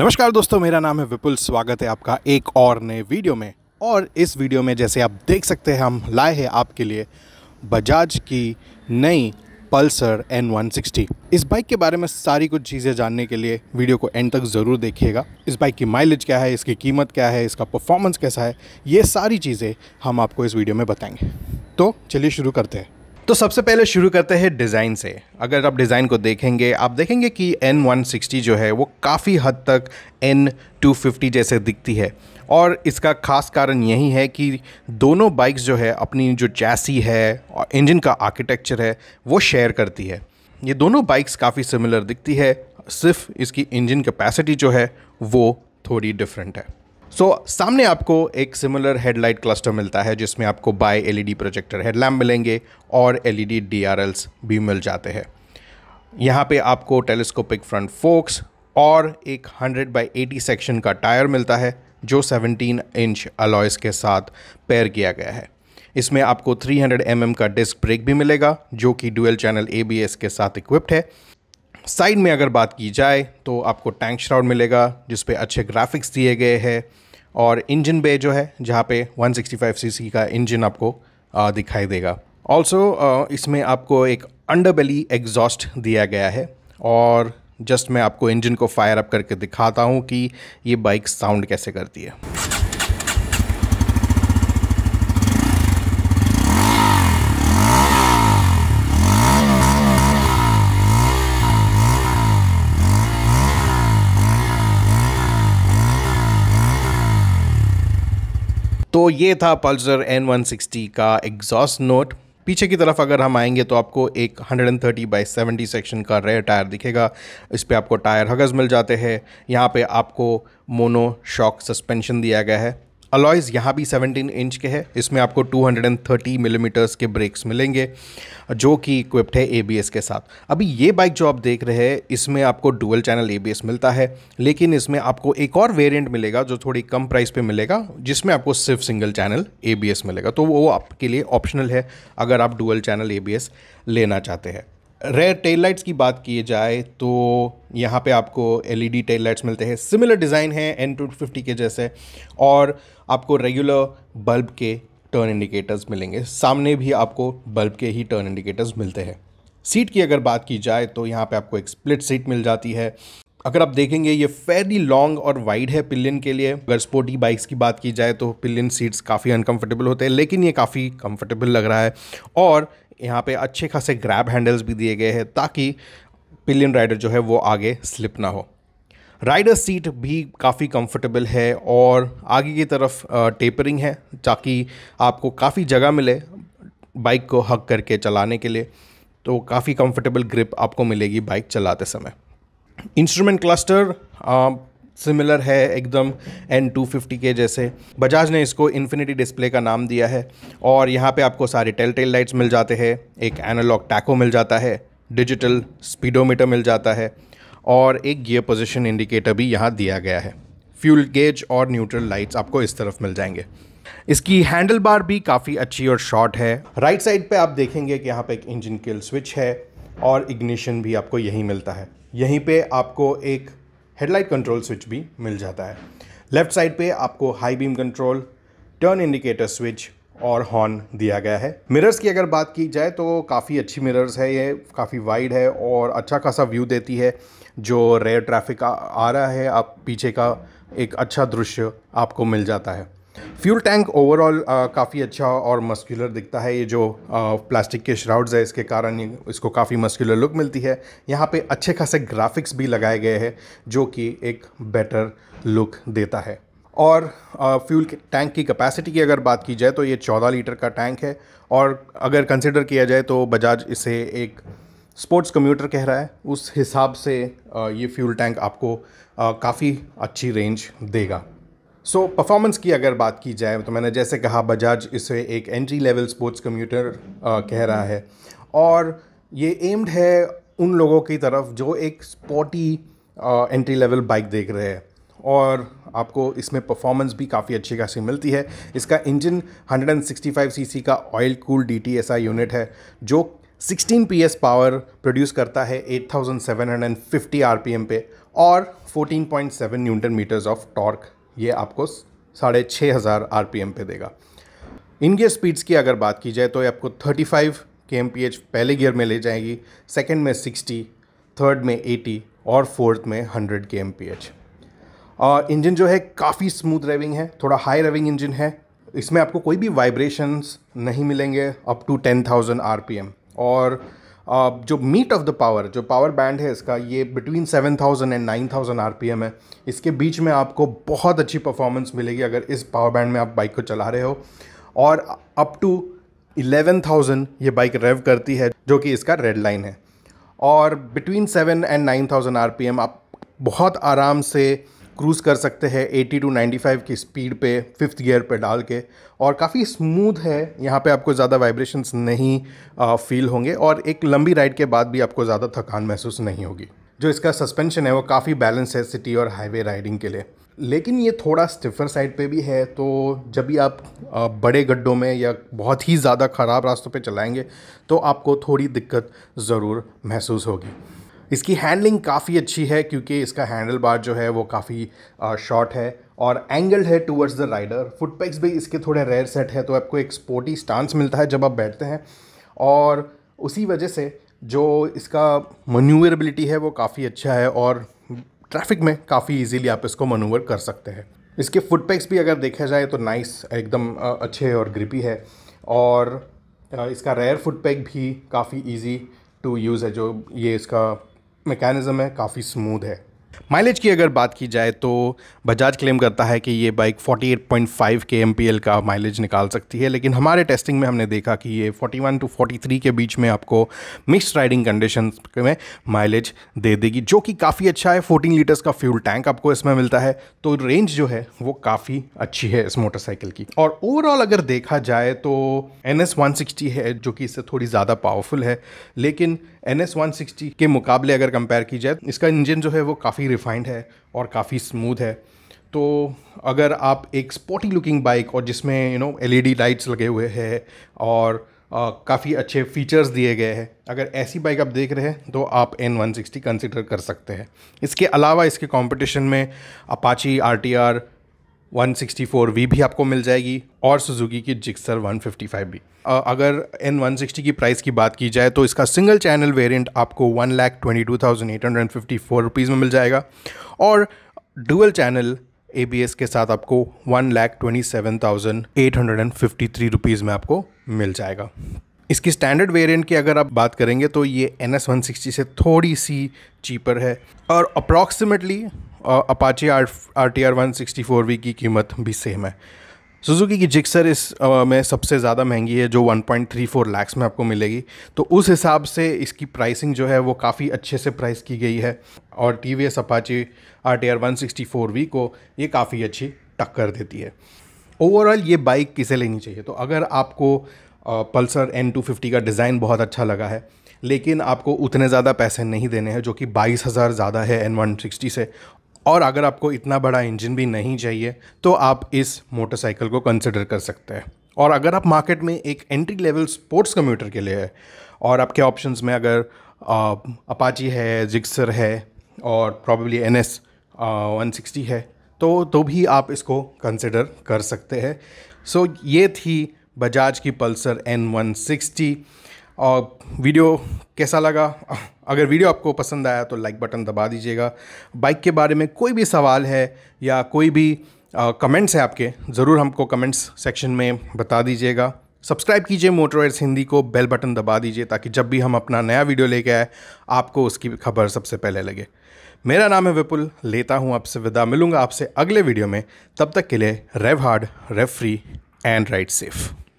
नमस्कार दोस्तों मेरा नाम है विपुल स्वागत है आपका एक और नए वीडियो में और इस वीडियो में जैसे आप देख सकते हैं हम लाए हैं आपके लिए बजाज की नई पल्सर N160 इस बाइक के बारे में सारी कुछ चीज़ें जानने के लिए वीडियो को एंड तक ज़रूर देखिएगा इस बाइक की माइलेज क्या है इसकी कीमत क्या है इसका परफॉर्मेंस कैसा है ये सारी चीज़ें हम आपको इस वीडियो में बताएंगे तो चलिए शुरू करते हैं तो सबसे पहले शुरू करते हैं डिज़ाइन से अगर आप डिज़ाइन को देखेंगे आप देखेंगे कि N160 जो है वो काफ़ी हद तक N250 जैसे दिखती है और इसका खास कारण यही है कि दोनों बाइक्स जो है अपनी जो चैसी है और इंजन का आर्किटेक्चर है वो शेयर करती है ये दोनों बाइक्स काफ़ी सिमिलर दिखती है सिर्फ इसकी इंजन कैपेसिटी जो है वो थोड़ी डिफरेंट है सो so, सामने आपको एक सिमिलर हेडलाइट क्लस्टर मिलता है जिसमें आपको बाय एलईडी प्रोजेक्टर हेडलैम्प मिलेंगे और एलईडी डीआरएल्स भी मिल जाते हैं यहाँ पे आपको टेलीस्कोपिक फ्रंट फोक्स और एक 100 बाई 80 सेक्शन का टायर मिलता है जो 17 इंच अलॉयस के साथ पेयर किया गया है इसमें आपको 300 एम mm का डिस्क ब्रेक भी मिलेगा जो कि डुअल चैनल ए के साथ इक्विप्ड है साइड में अगर बात की जाए तो आपको टैंक श्राउड मिलेगा जिस पे अच्छे ग्राफिक्स दिए गए हैं और इंजन बे जो है जहाँ पे 165 सीसी का इंजन आपको दिखाई देगा ऑल्सो इसमें आपको एक अंडरबेली एग्जॉस्ट दिया गया है और जस्ट मैं आपको इंजन को फायर अप करके दिखाता हूँ कि ये बाइक साउंड कैसे करती है तो ये था पल्सर N160 का एग्जॉस्ट नोट पीछे की तरफ अगर हम आएंगे तो आपको एक 130 बाई 70 सेक्शन का रेयर टायर दिखेगा इस पर आपको टायर हगज मिल जाते हैं यहाँ पे आपको मोनो शॉक सस्पेंशन दिया गया है अलॉयज़ यहाँ भी 17 इंच के हैं इसमें आपको 230 मिलीमीटर्स mm के ब्रेक्स मिलेंगे जो कि इक्विप्ड है एबीएस के साथ अभी ये बाइक जो आप देख रहे हैं इसमें आपको डुअल चैनल एबीएस मिलता है लेकिन इसमें आपको एक और वेरिएंट मिलेगा जो थोड़ी कम प्राइस पे मिलेगा जिसमें आपको सिर्फ सिंगल चैनल एबीएस मिलेगा तो वो आपके लिए ऑप्शनल है अगर आप डुअल चैनल ए लेना चाहते हैं रेयर टेल लाइट्स की बात की जाए तो यहाँ पे आपको एल ई टेल लाइट्स मिलते हैं सिमिलर डिज़ाइन है एन टू फिफ्टी के जैसे और आपको रेगुलर बल्ब के टर्न इंडिकेटर्स मिलेंगे सामने भी आपको बल्ब के ही टर्न इंडिकेटर्स मिलते हैं सीट की अगर बात की जाए तो यहाँ पे आपको एक स्प्लिट सीट मिल जाती है अगर आप देखेंगे ये फेरी लॉन्ग और वाइड है पिलियन के लिए अगर स्पोर्टी बाइक्स की बात की जाए तो पिलियन सीट्स काफ़ी अनकंफर्टेबल होते हैं लेकिन ये काफ़ी कंफर्टेबल लग रहा है और यहाँ पे अच्छे खासे ग्रैब हैंडल्स भी दिए गए हैं ताकि पिलियन राइडर जो है वो आगे स्लिप ना हो राइडर सीट भी काफ़ी कंफर्टेबल है और आगे की तरफ टेपरिंग है ताकि आपको काफ़ी जगह मिले बाइक को हक करके चलाने के लिए तो काफ़ी कंफर्टेबल ग्रिप आपको मिलेगी बाइक चलाते समय इंस्ट्रूमेंट क्लस्टर सिमिलर है एकदम एन टू फिफ्टी के जैसे बजाज ने इसको इन्फिनिटी डिस्प्ले का नाम दिया है और यहाँ पे आपको सारे टेल टेल लाइट्स मिल जाते हैं एक एनालॉग टैको मिल जाता है डिजिटल स्पीडोमीटर मिल जाता है और एक गियर पोजीशन इंडिकेटर भी यहाँ दिया गया है फ्यूल गेज और न्यूट्रल लाइट्स आपको इस तरफ मिल जाएंगे इसकी हैंडल बार भी काफ़ी अच्छी और शॉर्ट है राइट साइड पे आप देखेंगे कि यहाँ पे एक इंजन किल स्विच है और इग्निशन भी आपको यहीं मिलता है यहीं पे आपको एक हेडलाइट कंट्रोल स्विच भी मिल जाता है लेफ्ट साइड पे आपको high beam control turn indicator switch और हॉर्न दिया गया है मिरर्स की अगर बात की जाए तो काफ़ी अच्छी मिरर्स है ये काफ़ी वाइड है और अच्छा खासा व्यू देती है जो रेयर ट्रैफिक आ, आ रहा है आप पीछे का एक अच्छा दृश्य आपको मिल जाता है फ्यूल टैंक ओवरऑल काफ़ी अच्छा और मस्कुलर दिखता है ये जो आ, प्लास्टिक के श्राउड्स है इसके कारण इसको काफ़ी मस्कुलर लुक मिलती है यहाँ पे अच्छे खासे ग्राफिक्स भी लगाए गए हैं जो कि एक बेटर लुक देता है और फ्यूल टैंक की कैपेसिटी की अगर बात की जाए तो ये 14 लीटर का टैंक है और अगर कंसिडर किया जाए तो बजाज इसे एक स्पोर्ट्स कम्यूटर कह रहा है उस हिसाब से ये फ्यूल टैंक आपको काफ़ी अच्छी रेंज देगा सो so, परफॉर्मेंस की अगर बात की जाए तो मैंने जैसे कहा बजाज इसे एक एंट्री लेवल स्पोर्ट्स कम्यूटर कह रहा है और ये एम्ड है उन लोगों की तरफ जो एक स्पोर्टी एंट्री लेवल बाइक देख रहे हैं और आपको इसमें परफॉर्मेंस भी काफ़ी अच्छी खासी मिलती है इसका इंजन 165 सीसी का ऑयल कूल डी यूनिट है जो 16 पी पावर प्रोड्यूस करता है 8750 थाउजेंड पे और 14.7 न्यूटन मीटर्स ऑफ टॉर्क ये आपको साढ़े छः हज़ार आर पी एम पे देगा इनके स्पीड्स की अगर बात की जाए तो ये आपको thirty five K M P H पहले गियर में ले जाएगी सेकेंड में सिक्सटी थर्ड में एटी और फोर्थ में hundred K M P H engine जो है काफ़ी स्मूथ ड्राइविंग है थोड़ा हाई रेविंग इंजन है इसमें आपको कोई भी वाइब्रेशंस नहीं मिलेंगे up to ten thousand R P M और Uh, जो मीट ऑफ द पावर जो पावर बैंड है इसका ये between 7000 and nine P M है इसके बीच में आपको बहुत अच्छी परफॉर्मेंस मिलेगी अगर इस पावर बैंड में आप बाइक को चला रहे हो और अप टू 11000 ये बाइक रेव करती है जो कि इसका रेड लाइन है और between seven and nine thousand R आप बहुत आराम से क्रूज़ कर सकते हैं 80 टू 95 की स्पीड पे फिफ्थ गियर पे डाल के और काफ़ी स्मूथ है यहाँ पे आपको ज़्यादा वाइब्रेशंस नहीं आ, फील होंगे और एक लंबी राइड के बाद भी आपको ज़्यादा थकान महसूस नहीं होगी जो इसका सस्पेंशन है वो काफ़ी बैलेंस है सिटी और हाईवे राइडिंग के लिए लेकिन ये थोड़ा स्टिफर साइड पे भी है तो जब भी आप बड़े गड्ढों में या बहुत ही ज़्यादा ख़राब रास्तों पे चलाएंगे तो आपको थोड़ी दिक्कत ज़रूर महसूस होगी इसकी हैंडलिंग काफ़ी अच्छी है क्योंकि इसका हैंडल बार जो है वो काफ़ी शॉर्ट है और एंगल्ड है towards the rider foot pegs भी इसके थोड़े रेयर सेट है तो आपको एक स्पोर्टी स्टांस मिलता है जब आप बैठते हैं और उसी वजह से जो इसका मनूवरेबिलिटी है वो काफ़ी अच्छा है और ट्रैफिक में काफ़ी इजीली आप इसको मनूवर कर सकते हैं इसके फुट पैक्स भी अगर देखा जाए तो नाइस एकदम अच्छे और ग्रिपी है और इसका रेयर फुट पैक भी काफ़ी इजी टू यूज़ है जो ये इसका मैकेनिज़्म है काफ़ी स्मूद है माइलेज की अगर बात की जाए तो बजाज क्लेम करता है कि ये बाइक 48.5 के एम का माइलेज निकाल सकती है लेकिन हमारे टेस्टिंग में हमने देखा कि ये 41 टू 43 के बीच में आपको मिक्स राइडिंग कंडीशन में माइलेज दे देगी जो कि काफ़ी अच्छा है 14 लीटर्स का फ्यूल टैंक आपको इसमें मिलता है तो रेंज जो है वो काफ़ी अच्छी है इस मोटरसाइकिल की और ओवरऑल अगर देखा जाए तो एन एस है जो कि इससे थोड़ी ज़्यादा पावरफुल है लेकिन एन एस के मुकाबले अगर कंपेयर की जाए इसका इंजन जो है वो काफ़ी काफ़ी रिफाइंड है और काफ़ी स्मूथ है तो अगर आप एक स्पोर्टी लुकिंग बाइक और जिसमें यू नो एलईडी लाइट्स लगे हुए हैं और काफ़ी अच्छे फीचर्स दिए गए हैं अगर ऐसी बाइक आप देख रहे हैं तो आप एन वन सिक्सटी कंसिडर कर सकते हैं इसके अलावा इसके कंपटीशन में Apache R T R 164 V भी आपको मिल जाएगी और सुजुकी की जिक्सर 155 भी अगर एन 160 की प्राइस की बात की जाए तो इसका सिंगल चैनल वेरिएंट आपको one lakh twenty two thousand eight hundred fifty four rupees में मिल जाएगा और डुअल चैनल ए के साथ आपको one lakh twenty seven thousand eight hundred and fifty three rupees में आपको मिल जाएगा इसकी स्टैंडर्ड वेरिएंट की अगर आप बात करेंगे तो ये एन एस वन सिक्सटी से थोड़ी सी चीपर है और approximately Apache R R T R one sixty four V की कीमत भी सेम है सुजुकी की जिक्सर इस आ, में सबसे ज़्यादा महंगी है जो 1.34 लैक्स में आपको मिलेगी तो उस हिसाब से इसकी प्राइसिंग जो है वो काफ़ी अच्छे से प्राइस की गई है और T V S Apache R T R one sixty four V को ये काफ़ी अच्छी टक्कर देती है ओवरऑल ये बाइक किसे लेनी चाहिए तो अगर आपको पल्सर एन टू फिफ्टी का डिज़ाइन बहुत अच्छा लगा है लेकिन आपको उतने ज़्यादा पैसे नहीं देने हैं जो कि बाईस हज़ार ज़्यादा है एन वन सिक्सटी से और अगर आपको इतना बड़ा इंजन भी नहीं चाहिए तो आप इस मोटरसाइकिल को कंसिडर कर सकते हैं और अगर आप मार्केट में एक एंट्री लेवल स्पोर्ट्स कम्यूटर के लिए है और आपके ऑप्शंस में अगर अपाची है जिक्सर है और probably N S one sixty है तो तो भी आप इसको कंसिडर कर सकते हैं सो so, ये थी बजाज की पल्सर एन वन सिक्सटी और वीडियो कैसा लगा अगर वीडियो आपको पसंद आया तो लाइक बटन दबा दीजिएगा बाइक के बारे में कोई भी सवाल है या कोई भी कमेंट्स है आपके ज़रूर हमको कमेंट्स सेक्शन में बता दीजिएगा सब्सक्राइब कीजिए मोटरवेयर्स हिंदी को बेल बटन दबा दीजिए ताकि जब भी हम अपना नया वीडियो लेके आए आपको उसकी खबर सबसे पहले लगे मेरा नाम है विपुल लेता हूँ आपसे विदा मिलूंगा आपसे अगले वीडियो में तब तक के लिए rev hard rev free and ride safe